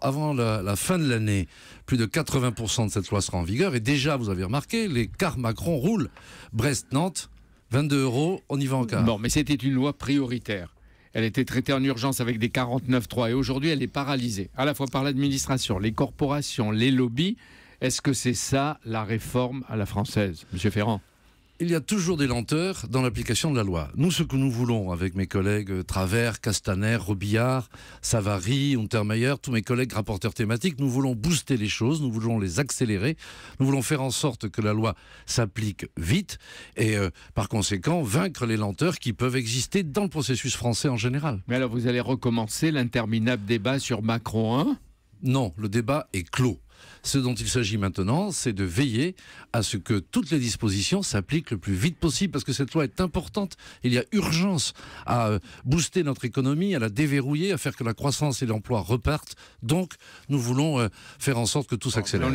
avant la, fin de l'année, plus de 80% de cette loi sera en vigueur. Et déjà, vous avez remarqué, les cars Macron roulent. Brest-Nantes, 22 euros, on y va en car. Bon, mais c'était une loi prioritaire. Elle était traitée en urgence avec des 49.3 et aujourd'hui elle est paralysée, à la fois par l'administration, les corporations, les lobbies. Est-ce que c'est ça la réforme à la française, Monsieur Ferrand il y a toujours des lenteurs dans l'application de la loi. Nous, ce que nous voulons avec mes collègues euh, Travers, Castaner, Robillard, Savary, Untermeyer, tous mes collègues rapporteurs thématiques, nous voulons booster les choses, nous voulons les accélérer, nous voulons faire en sorte que la loi s'applique vite et euh, par conséquent vaincre les lenteurs qui peuvent exister dans le processus français en général. Mais alors vous allez recommencer l'interminable débat sur Macron 1 hein Non, le débat est clos. Ce dont il s'agit maintenant, c'est de veiller à ce que toutes les dispositions s'appliquent le plus vite possible, parce que cette loi est importante. Il y a urgence à booster notre économie, à la déverrouiller, à faire que la croissance et l'emploi repartent. Donc, nous voulons euh, faire en sorte que tout s'accélère.